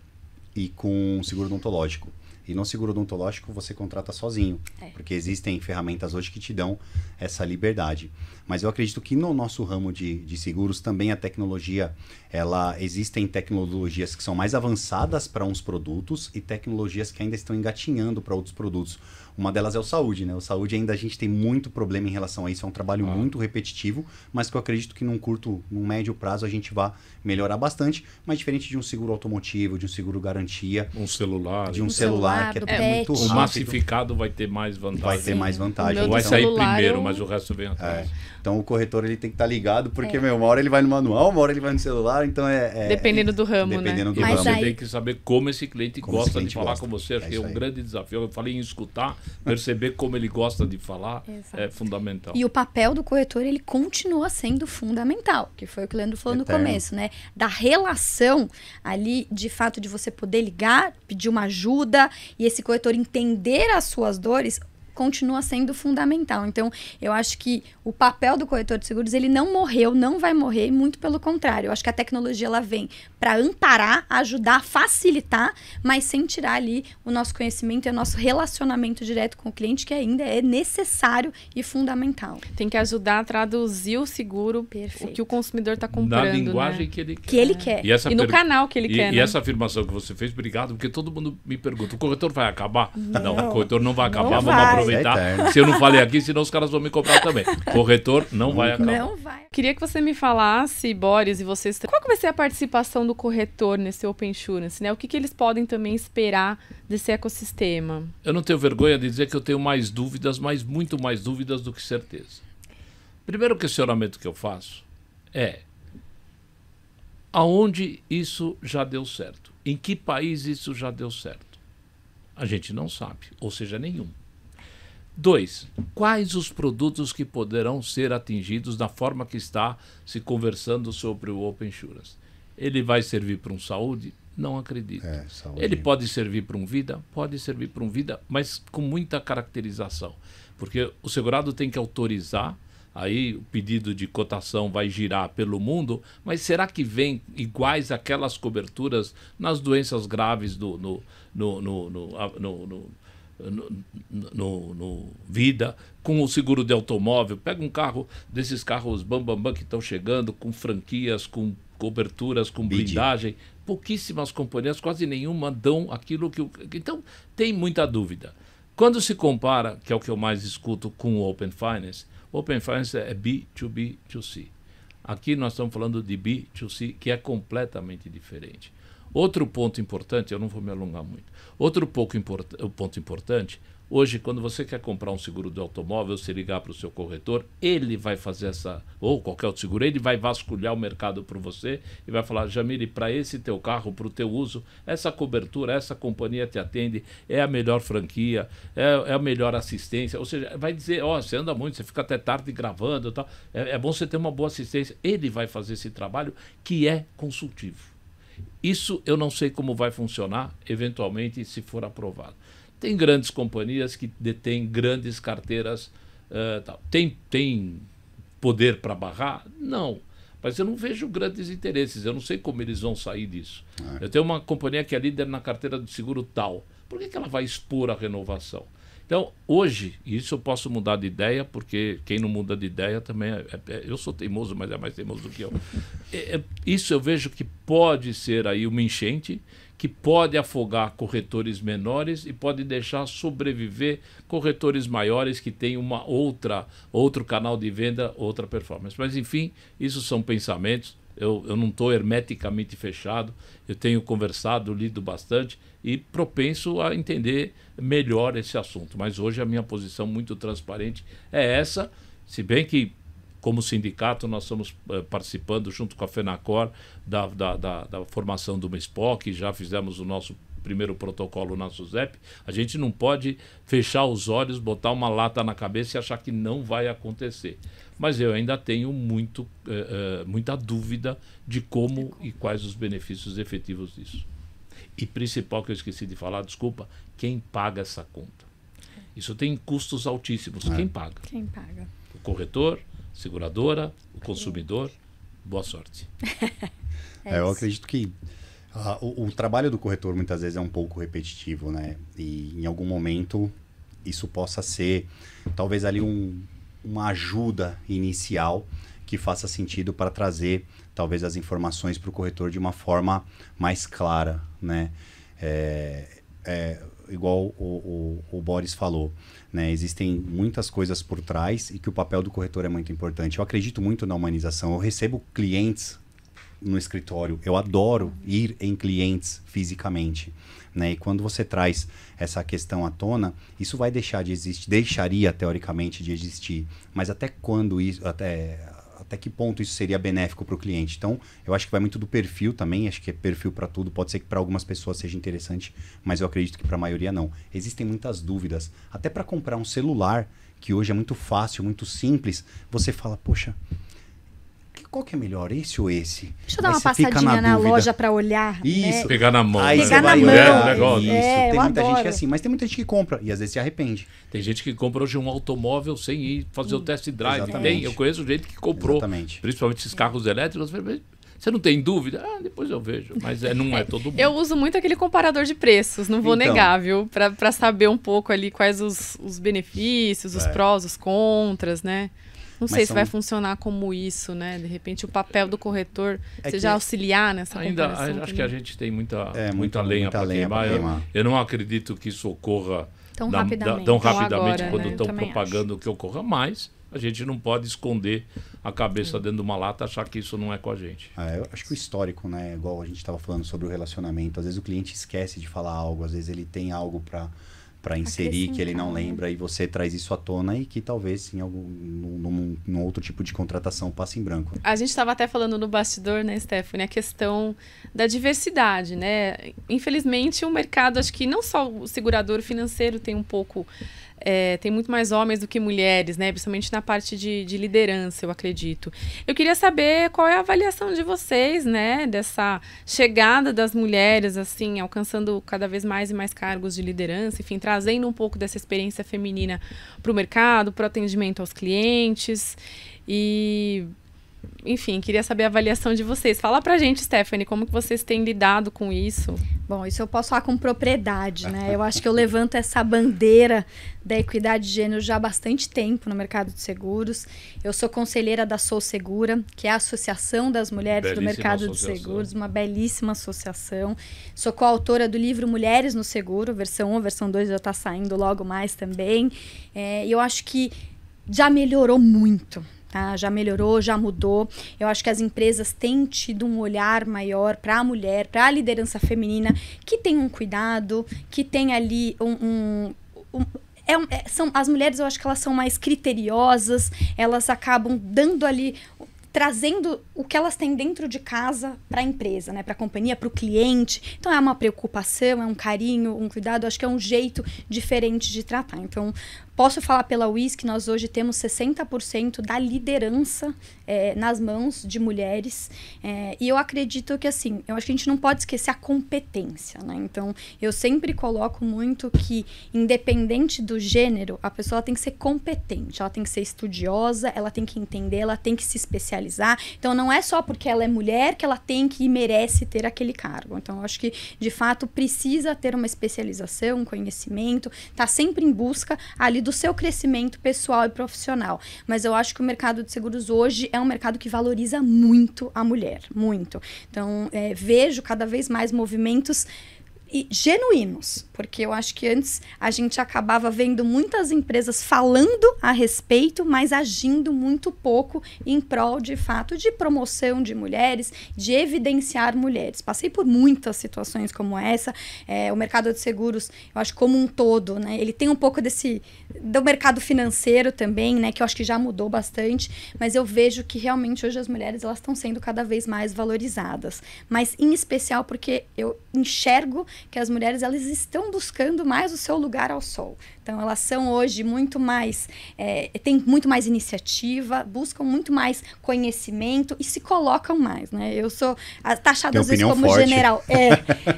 e com seguro odontológico. E no seguro odontológico você contrata sozinho. É. Porque existem ferramentas hoje que te dão essa liberdade. Mas eu acredito que no nosso ramo de, de seguros também a tecnologia, ela existem tecnologias que são mais avançadas para uns produtos e tecnologias que ainda estão engatinhando para outros produtos. Uma delas é o saúde, né? O saúde ainda a gente tem muito problema em relação a isso. É um trabalho ah. muito repetitivo, mas que eu acredito que num curto, num médio prazo a gente vai melhorar bastante. Mas diferente de um seguro automotivo, de um seguro garantia. Um celular. De um, um celular, celular, que é, é muito rápido. O massificado vai ter mais vantagem. Vai ter mais vantagem. Vai sair primeiro, mas o resto vem é. atrás. É. Então o corretor ele tem que estar tá ligado, porque, é. meu, uma hora ele vai no manual, uma hora ele vai no celular, então é. é dependendo é do ramo, né? dependendo né? Do ramo. Você tem que saber como esse cliente como gosta esse cliente de falar gosta. com você. É Acho é um grande desafio. Eu falei em escutar, perceber como ele gosta de falar Exato. é fundamental. E o papel do corretor, ele continua sendo fundamental, que foi o que o Leandro falou Eterno. no começo, né? Da relação ali, de fato, de você poder ligar, pedir uma ajuda e esse corretor entender as suas dores continua sendo fundamental. Então, eu acho que o papel do corretor de seguros, ele não morreu, não vai morrer, muito pelo contrário. Eu acho que a tecnologia ela vem para amparar, ajudar, facilitar, mas sem tirar ali o nosso conhecimento e o nosso relacionamento direto com o cliente, que ainda é necessário e fundamental. Tem que ajudar a traduzir o seguro, Perfeito. o que o consumidor está comprando. Na né? linguagem né? que ele quer. Que ele quer. E, essa e no per... canal que ele e, quer. E né? essa afirmação que você fez, obrigado, porque todo mundo me pergunta, o corretor vai acabar? Não, não o corretor não vai acabar, não vamos vai aproveitar. É se eu não falei aqui, senão os caras vão me comprar também. Corretor não vai acabar. Não vai. Queria que você me falasse, Boris, e vocês, qual que vai ser a participação do corretor nesse Open Insurance, né? O que, que eles podem também esperar desse ecossistema? Eu não tenho vergonha de dizer que eu tenho mais dúvidas, mas muito mais dúvidas do que certeza. Primeiro questionamento que eu faço é aonde isso já deu certo? Em que país isso já deu certo? A gente não sabe, ou seja, nenhum. Dois, quais os produtos que poderão ser atingidos da forma que está se conversando sobre o Open Insurance? Ele vai servir para um saúde? Não acredito. É, Ele pode servir para um vida? Pode servir para um vida, mas com muita caracterização. Porque o segurado tem que autorizar, aí o pedido de cotação vai girar pelo mundo, mas será que vem iguais aquelas coberturas nas doenças graves do, no, no, no, no no, no, no, Vida, com o seguro de automóvel. Pega um carro desses carros bambambam bam, bam, que estão chegando, com franquias, com coberturas, com blindagem. Pouquíssimas companhias, quase nenhuma, dão aquilo que. Então, tem muita dúvida. Quando se compara, que é o que eu mais escuto com o Open Finance, Open Finance é B2B2C. Aqui nós estamos falando de B2C, que é completamente diferente. Outro ponto importante, eu não vou me alongar muito, outro pouco import, ponto importante, hoje quando você quer comprar um seguro de automóvel, se ligar para o seu corretor, ele vai fazer essa, ou qualquer outro seguro, ele vai vasculhar o mercado para você e vai falar, Jamile, para esse teu carro, para o teu uso, essa cobertura, essa companhia te atende, é a melhor franquia, é, é a melhor assistência, ou seja, vai dizer, ó, oh, você anda muito, você fica até tarde gravando e tal, é, é bom você ter uma boa assistência, ele vai fazer esse trabalho que é consultivo. Isso eu não sei como vai funcionar, eventualmente, se for aprovado. Tem grandes companhias que detêm grandes carteiras. Uh, tem, tem poder para barrar? Não. Mas eu não vejo grandes interesses. Eu não sei como eles vão sair disso. É. Eu tenho uma companhia que é líder na carteira de seguro tal. Por que, que ela vai expor a renovação? Então, hoje, isso eu posso mudar de ideia, porque quem não muda de ideia também. É, é, é eu sou teimoso, mas é mais teimoso do que eu. É, é, isso eu vejo que pode ser aí uma enchente que pode afogar corretores menores e pode deixar sobreviver corretores maiores que têm uma outra outro canal de venda, outra performance. Mas enfim, isso são pensamentos. Eu, eu não estou hermeticamente fechado, eu tenho conversado, lido bastante e propenso a entender melhor esse assunto. Mas hoje a minha posição muito transparente é essa, se bem que como sindicato, nós estamos eh, participando junto com a FENACOR da, da, da, da formação do MESPOC, já fizemos o nosso primeiro protocolo na SUSEP, a gente não pode fechar os olhos, botar uma lata na cabeça e achar que não vai acontecer. Mas eu ainda tenho muito, uh, muita dúvida de como e quais os benefícios efetivos disso. E principal que eu esqueci de falar, desculpa, quem paga essa conta? Isso tem custos altíssimos. É. Quem paga? Quem paga? O corretor, seguradora, o consumidor. Boa sorte. É, é, eu acredito que ah, o, o, trabalho do corretor muitas vezes é um pouco repetitivo, né? E em algum momento isso possa ser talvez ali um, uma ajuda inicial que faça sentido para trazer talvez as informações para o corretor de uma forma mais clara, né? É, é, igual o, o, o, Boris falou, né? Existem muitas coisas por trás e que o papel do corretor é muito importante. Eu acredito muito na humanização. Eu recebo clientes no escritório. Eu adoro ir em clientes fisicamente. Né? E quando você traz essa questão à tona, isso vai deixar de existir, deixaria teoricamente de existir. Mas até quando isso, até, até que ponto isso seria benéfico para o cliente? Então, eu acho que vai muito do perfil também. Acho que é perfil para tudo. Pode ser que para algumas pessoas seja interessante, mas eu acredito que para a maioria não. Existem muitas dúvidas. Até para comprar um celular, que hoje é muito fácil, muito simples, você fala, poxa qual que é melhor, esse ou esse? Deixa eu dar uma passadinha na, na loja para olhar. Né? Isso. Né? Pegar na mão. Aí né? pegar na mão. É, negócio. Isso. É, tem muita adoro. gente que é assim, mas tem muita gente que compra e às vezes se arrepende. Tem gente que compra hoje um automóvel sem ir fazer hum. o test drive. Exatamente. Tem, eu conheço gente que comprou. Exatamente. Principalmente esses carros elétricos. Você não tem dúvida? Ah, depois eu vejo. Mas é, não é, é todo mundo. Eu uso muito aquele comparador de preços, não vou então, negar, viu? Para saber um pouco ali quais os, os benefícios, os é. prós, os contras, né? Não sei são... se vai funcionar como isso, né? De repente o papel do corretor é seja que... auxiliar nessa Ainda acho também. que a gente tem muita, é, muita, muita lenha para queimar. queimar. Eu, eu, não acredito que isso ocorra tão rapidamente, da, tão rapidamente agora, quando estão né? propagando acho. que ocorra, mas a gente não pode esconder a cabeça dentro de uma lata achar que isso não é com a gente. Ah, eu acho que o histórico, né? Igual a gente estava falando sobre o relacionamento. Às vezes o cliente esquece de falar algo, às vezes ele tem algo para para tá inserir que ele não né? lembra e você traz isso à tona e que talvez em algum num, num outro tipo de contratação passe em branco. A gente estava até falando no bastidor, né, Stephanie, a questão da diversidade, né? Infelizmente o mercado, acho que não só o segurador financeiro tem um pouco é, tem muito mais homens do que mulheres, né? Principalmente na parte de, de, liderança, eu acredito. Eu queria saber qual é a avaliação de vocês, né? Dessa chegada das mulheres, assim, alcançando cada vez mais e mais cargos de liderança, enfim, trazendo um pouco dessa experiência feminina para o mercado, para o atendimento aos clientes. E enfim, queria saber a avaliação de vocês. Fala pra gente, Stephanie, como que vocês têm lidado com isso? Bom, isso eu posso falar com propriedade, né? Eu acho que eu levanto essa bandeira da equidade de gênero já há bastante tempo no mercado de seguros. Eu sou conselheira da Sou Segura, que é a Associação das Mulheres belíssima do Mercado associação. de Seguros, uma belíssima associação. Sou coautora do livro Mulheres no Seguro, versão 1, versão 2 já está saindo logo mais também. É, e é, eu acho que já melhorou muito. Tá? Já melhorou, já mudou. Eu acho que as empresas têm tido um olhar maior para a mulher, para a liderança feminina, que tem um cuidado, que tem ali um, um, é um é, são, as mulheres eu acho que elas são mais criteriosas, elas acabam dando ali trazendo o que elas têm dentro de casa para a empresa, né, para a companhia, para o cliente. Então é uma preocupação, é um carinho, um cuidado. acho que é um jeito diferente de tratar. Então Posso falar pela WISC, que nós hoje temos 60% da liderança é, nas mãos de mulheres. É, e eu acredito que, assim, eu acho que a gente não pode esquecer a competência, né? Então, eu sempre coloco muito que, independente do gênero, a pessoa tem que ser competente, ela tem que ser estudiosa, ela tem que entender, ela tem que se especializar. Então, não é só porque ela é mulher que ela tem que e merece ter aquele cargo. Então, eu acho que, de fato, precisa ter uma especialização, um conhecimento, tá sempre em busca ali do seu crescimento pessoal e profissional. Mas eu acho que o mercado de seguros hoje é um mercado que valoriza muito a mulher, muito. Então, é, vejo cada vez mais movimentos e genuínos, porque eu acho que antes a gente acabava vendo muitas empresas falando a respeito, mas agindo muito pouco em prol de fato de promoção de mulheres, de evidenciar mulheres. Passei por muitas situações como essa. É, o mercado de seguros, eu acho como um todo, né? Ele tem um pouco desse do mercado financeiro também, né? Que eu acho que já mudou bastante, mas eu vejo que realmente hoje as mulheres elas estão sendo cada vez mais valorizadas. Mas em especial porque eu enxergo que as mulheres elas estão buscando mais o seu lugar ao sol. Então elas são hoje muito mais, é, têm muito mais iniciativa, buscam muito mais conhecimento e se colocam mais, né? Eu sou taxada às vezes como forte. general. É,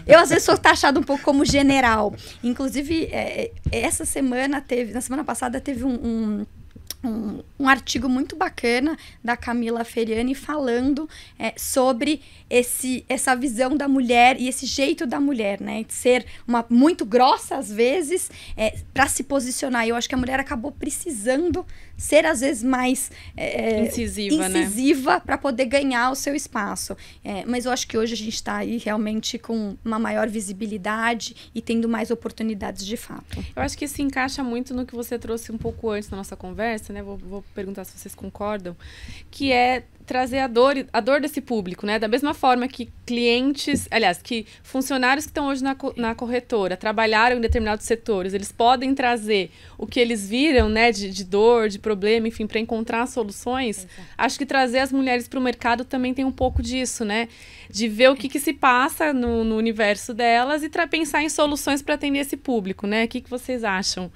eu às vezes sou taxada um pouco como general. Inclusive é, é essa semana teve, na semana passada teve um, um um, um, artigo muito bacana da Camila Feriani falando é, sobre esse, essa visão da mulher e esse jeito da mulher, né? De ser uma, muito grossa às vezes é, para se posicionar. Eu acho que a mulher acabou precisando ser às vezes mais é, incisiva, é, incisiva né? para poder ganhar o seu espaço. É, mas eu acho que hoje a gente está aí realmente com uma maior visibilidade e tendo mais oportunidades de fato. Eu acho que se encaixa muito no que você trouxe um pouco antes na nossa conversa essa, né? Vou, vou perguntar se vocês concordam, que é trazer a dor, a dor desse público, né? Da mesma forma que clientes, aliás, que funcionários que estão hoje na, na corretora trabalharam em determinados setores, eles podem trazer o que eles viram, né, de, de dor, de problema, enfim, para encontrar soluções. Exato. Acho que trazer as mulheres para o mercado também tem um pouco disso, né? De ver o que, que se passa no, no universo delas e pensar em soluções para atender esse público, né? O que, que vocês acham?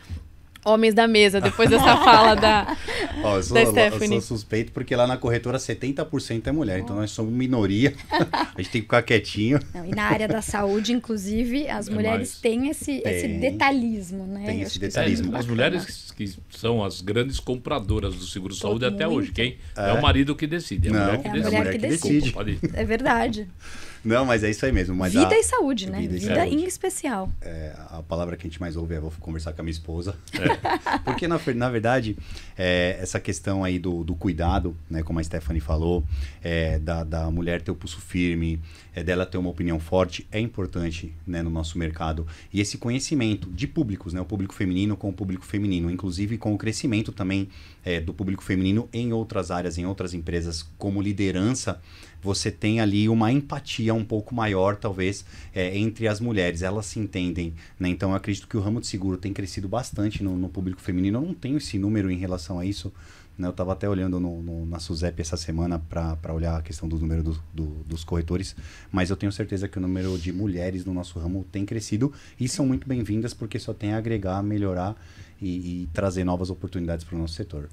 Homens da mesa, depois dessa fala da, Ó, sou, da Stephanie. Eu sou suspeito porque lá na corretora 70% é mulher, oh. então nós somos minoria. a gente tem que ficar quietinho. Não, e na área da saúde, inclusive, as é mulheres mais... têm esse, tem... esse detalhismo, né? Tem esse detalhismo. É, as mulheres que são as grandes compradoras do seguro-saúde até hoje. Quem é. é. o marido que decide, é a Não, mulher que, é decide. é verdade. Não, mas é isso aí mesmo. Mas vida a... e saúde, né? Vida, vida saúde. em especial. É, a palavra que a gente mais ouve é vou conversar com a minha esposa. É. Porque, na, na verdade, é, essa questão aí do, do, cuidado, né? Como a Stephanie falou, é, da, da, mulher ter o pulso firme, é, dela ter uma opinião forte, é importante né, no nosso mercado. E esse conhecimento de públicos, né? O público feminino com o público feminino, inclusive com o crescimento também é, do público feminino em outras áreas, em outras empresas, como liderança você tem ali uma empatia um pouco maior, talvez, é, entre as mulheres. Elas se entendem. Né? Então, eu acredito que o ramo de seguro tem crescido bastante no, no público feminino. Eu não tenho esse número em relação a isso. Né? Eu estava até olhando no, no, na SUSEP essa semana para olhar a questão do número do, do, dos corretores, mas eu tenho certeza que o número de mulheres no nosso ramo tem crescido e são muito bem-vindas porque só tem a agregar, melhorar e, e trazer novas oportunidades para o nosso setor.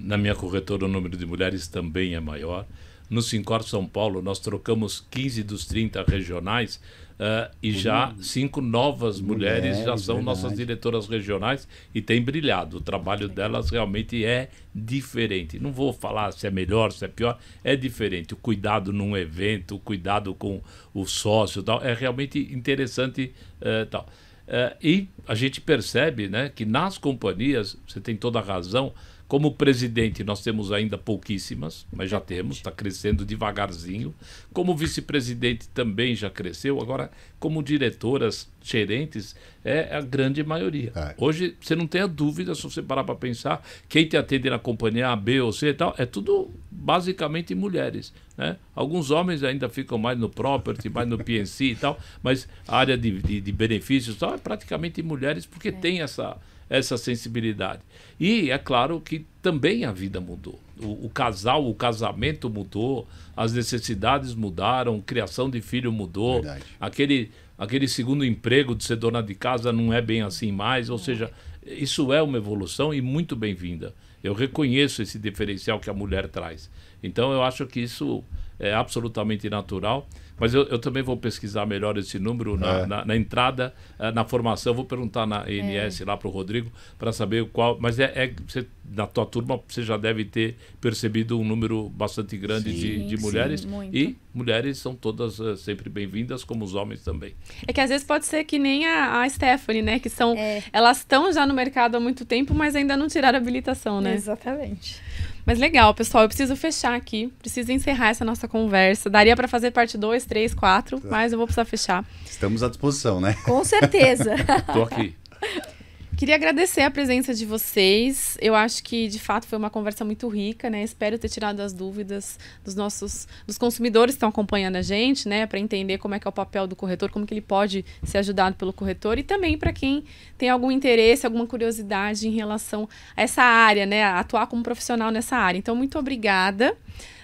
Na minha corretora, o número de mulheres também é maior no Sincor São Paulo, nós trocamos 15 dos 30 regionais uh, e já cinco novas mulheres, mulheres já são verdade. nossas diretoras regionais e tem brilhado. O trabalho delas realmente é diferente. Não vou falar se é melhor, se é pior, é diferente. O cuidado num evento, o cuidado com o sócio tal, é realmente interessante uh, tal. Uh, e a gente percebe né, que nas companhias, você tem toda a razão, como presidente, nós temos ainda pouquíssimas, mas já temos, está crescendo devagarzinho. Como vice-presidente também já cresceu. Agora, como diretoras, gerentes, é a grande maioria. É. Hoje, você não tem a dúvida, se você parar para pensar, quem te atende na companhia A, B ou C e tal, é tudo basicamente mulheres. Né? Alguns homens ainda ficam mais no property, mais no PNC e tal, mas a área de, de, de benefícios tal é praticamente mulheres, porque é. tem essa essa sensibilidade. E é claro que também a vida mudou. O, o, casal, o casamento mudou, as necessidades mudaram, criação de filho mudou. Aquele aquele segundo emprego de ser dona de casa não é bem assim mais, ou seja, isso é uma evolução e muito bem-vinda. Eu reconheço esse diferencial que a mulher traz. Então eu acho que isso é absolutamente natural. Mas eu, eu também vou pesquisar melhor esse número na, é. na, na entrada, eh, na formação. Vou perguntar na INS é. lá para o Rodrigo para saber qual. Mas é, é você na tua turma você já deve ter percebido um número bastante grande sim, de, de mulheres sim, e mulheres são todas uh, sempre bem-vindas como os homens também é que às vezes pode ser que nem a, a Stephanie né que são é. elas estão já no mercado há muito tempo mas ainda não tiraram habilitação né exatamente mas legal, pessoal, eu preciso fechar aqui, preciso encerrar essa nossa conversa. Daria para fazer parte 2, 3, 4, mas eu vou precisar fechar. Estamos à disposição, né? Com certeza. Estou aqui. Queria agradecer a presença de vocês. Eu acho que de fato foi uma conversa muito rica, né? Espero ter tirado as dúvidas dos nossos dos consumidores que estão acompanhando a gente, né, para entender como é que é o papel do corretor, como que ele pode ser ajudado pelo corretor e também para quem tem algum interesse, alguma curiosidade em relação a essa área, né, atuar como profissional nessa área. Então, muito obrigada,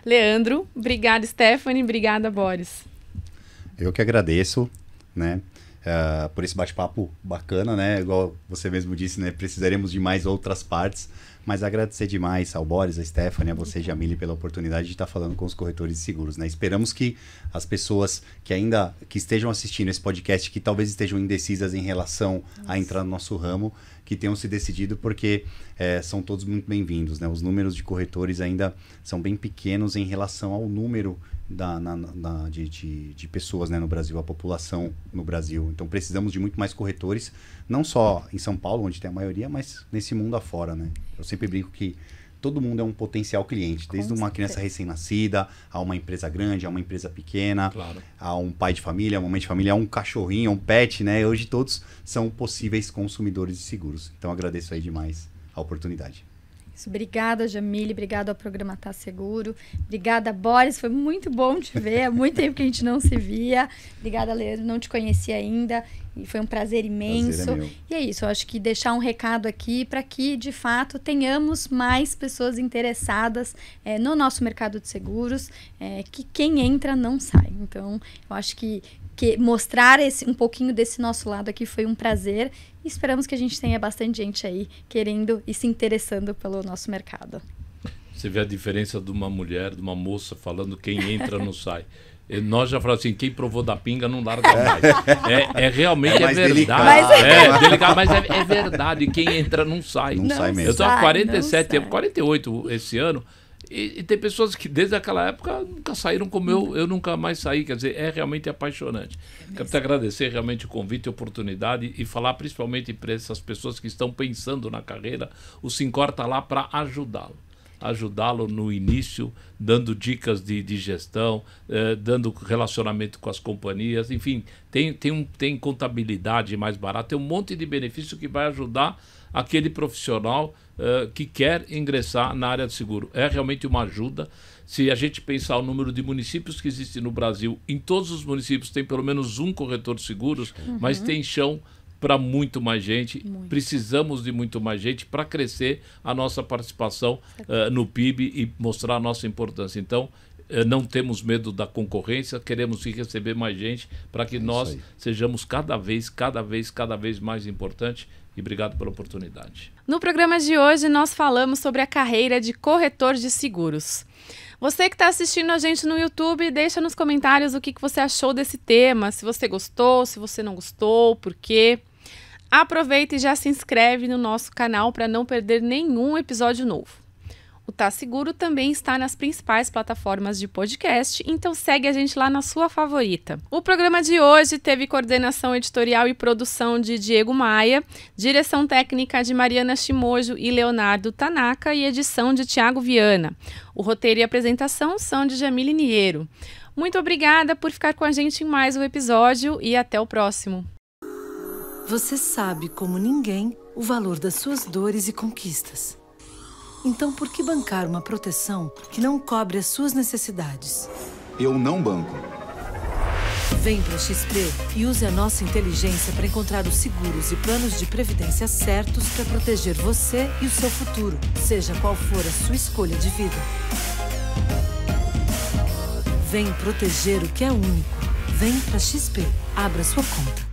Leandro. Obrigada, Stephanie. Obrigada, Boris. Eu que agradeço, né? uh, por esse bate-papo bacana, né? Igual você mesmo disse, né? Precisaremos de mais outras partes. Mas agradecer demais ao Boris, a Stephanie, a você, Jamile, pela oportunidade de estar falando com os corretores de seguros. Né? Esperamos que as pessoas que ainda que estejam assistindo esse podcast, que talvez estejam indecisas em relação Nossa. a entrar no nosso ramo, que tenham se decidido, porque é, são todos muito bem-vindos. Né? Os números de corretores ainda são bem pequenos em relação ao número da, na, na, de, de, de, pessoas né, no Brasil, a população no Brasil. Então precisamos de muito mais corretores, não só em São Paulo, onde tem a maioria, mas nesse mundo afora. Né? Eu sempre brinco que todo mundo é um potencial cliente, desde uma criança recém-nascida, a uma empresa grande, a uma empresa pequena, claro. a um pai de família, a uma mãe de família, a um cachorrinho, a um pet, né? Hoje todos são possíveis consumidores de seguros. Então agradeço aí demais a oportunidade. Obrigada, Jamile. Obrigada ao programa Tá Seguro. Obrigada, Boris. Foi muito bom te ver. Há muito tempo que a gente não se via. Obrigada, Leandro. Não te conheci ainda. E foi um prazer imenso. Prazer é e é isso. Eu acho que deixar um recado aqui para que, de fato, tenhamos mais pessoas interessadas é, no nosso mercado de seguros, é, que quem entra não sai. Então, eu acho que que mostrar esse, um pouquinho desse nosso lado aqui foi um prazer. E esperamos que a gente tenha bastante gente aí querendo e se interessando pelo nosso mercado. Você vê a diferença de uma mulher, de uma moça falando quem entra não sai. Nós já falamos assim, quem provou da pinga não larga mais. É, é realmente é, é verdade. Delicado. Mas... É, é delicado, mas é, é verdade. Quem entra não sai. Não, não sai mesmo. Eu estou há 47 anos, 48 esse ano. E, e, tem pessoas que desde aquela época nunca saíram como eu, eu nunca mais saí. Quer dizer, é realmente apaixonante. É Quero te agradecer realmente o convite, a oportunidade e falar principalmente para essas pessoas que estão pensando na carreira. O Sincor está lá para ajudá-lo. Ajudá-lo no início, dando dicas de, de gestão, eh, dando relacionamento com as companhias, enfim, tem, tem, um, tem contabilidade mais barata, tem um monte de benefício que vai ajudar aquele profissional uh, que quer ingressar na área de seguro. É realmente uma ajuda. Se a gente pensar o número de municípios que existe no Brasil, em todos os municípios tem pelo menos um corretor de seguros, uhum. mas tem chão para muito mais gente. Muito. Precisamos de muito mais gente para crescer a nossa participação uh, no PIB e mostrar a nossa importância. Então, uh, não temos medo da concorrência, queremos receber mais gente para que é nós sejamos cada vez, cada vez, cada vez mais importante e obrigado pela oportunidade. No programa de hoje, nós falamos sobre a carreira de corretor de seguros. Você que está assistindo a gente no YouTube, deixa nos comentários o que, que você achou desse tema, se você gostou, se você não gostou, por quê. Aproveita e já se inscreve no nosso canal para não perder nenhum episódio novo. O Tá Seguro também está nas principais plataformas de podcast, então segue a gente lá na sua favorita. O programa de hoje teve coordenação editorial e produção de Diego Maia, direção técnica de Mariana Chimojo e Leonardo Tanaka e edição de Tiago Viana. O roteiro e apresentação são de Jamile Niero. Muito obrigada por ficar com a gente em mais um episódio e até o próximo. Você sabe como ninguém o valor das suas dores e conquistas. Então, por que bancar uma proteção que não cobre as suas necessidades? Eu não banco. Vem para a XP e use a nossa inteligência para encontrar os seguros e planos de previdência certos para proteger você e o seu futuro, seja qual for a sua escolha de vida. Vem proteger o que é único. Vem para a XP. Abra sua conta.